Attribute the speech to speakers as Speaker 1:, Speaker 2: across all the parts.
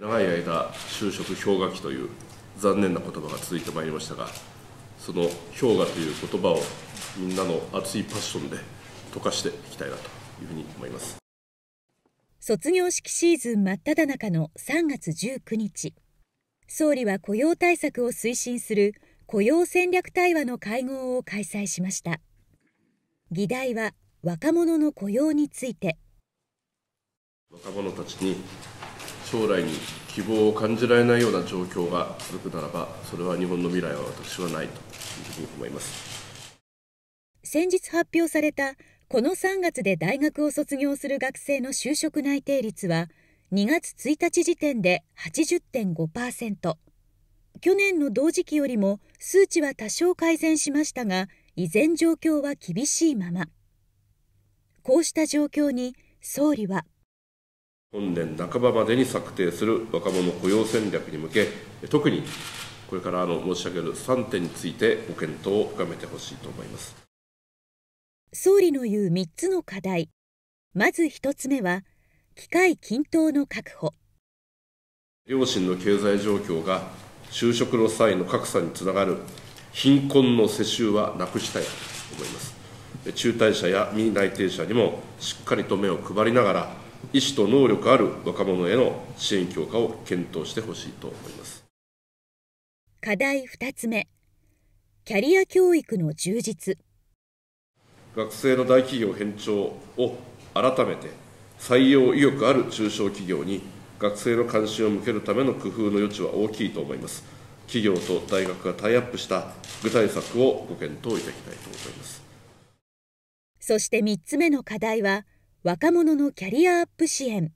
Speaker 1: 長い間、就職氷河期という残念な言葉が続いてまいりましたが、その氷河という言葉をみんなの熱いパッションで溶かしていきたいなというふうに思います。
Speaker 2: 卒業式シーズン真っ只中の3月19日、総理は雇用対策を推進する雇用戦略対話の会合を開催しました。議題は若者の雇用について。
Speaker 1: 若者たちに将来に希望を感じられないような状況が続くならば、それは日本の未来は私はないというふうに思います
Speaker 2: 先日発表された、この3月で大学を卒業する学生の就職内定率は、2月1日時点で80.5%。去年の同時期よりも数値は多少改善しましたが、依然状況は厳しいまま。こうした状況に総理は
Speaker 1: 本年半ばまでに策定する若者雇用戦略に向け、特にこれからの申し上げる3点についてご検討を深めてほしいと思います
Speaker 2: 総理の言う3つの課題、まず1つ目は、機会均等の確保。
Speaker 1: 両親の経済状況が就職の際の格差につながる貧困の世襲はなくしたいと思います。中退者や未内定者にもしっかりと目を配りながら意思と能力ある若者への支援強化を検討してほしいと思います
Speaker 2: 課題2つ目キャリア教育の充実
Speaker 1: 学生の大企業偏重を改めて採用意欲ある中小企業に学生の関心を向けるための工夫の余地は大きいと思います企業と大学がタイアップした具体策をご検討いただきたいと思います
Speaker 2: そして3つ目の課題は若者のキャリアアップ支援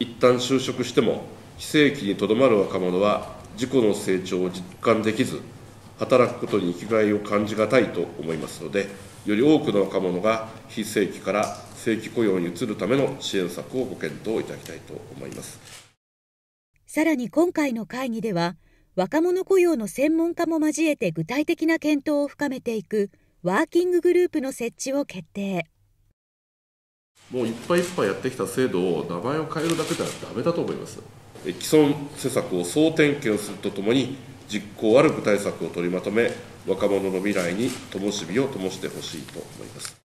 Speaker 1: 一旦就職しても非正規にとどまる若者は自己の成長を実感できず働くことに生きがいを感じがたいと思いますのでより多くの若者が非正規から正規雇用に移るための支援策をご検討いただきたいと思います
Speaker 2: さらに今回の会議では若者雇用の専門家も交えて具体的な検討を深めていくワーキンググループの設置を決定。
Speaker 1: もういっぱいいっぱいやってきた制度を名前を変えるだけではダメだと思います既存施策を総点検するとともに実行ある具体策を取りまとめ若者の未来に灯火を灯してほしいと思います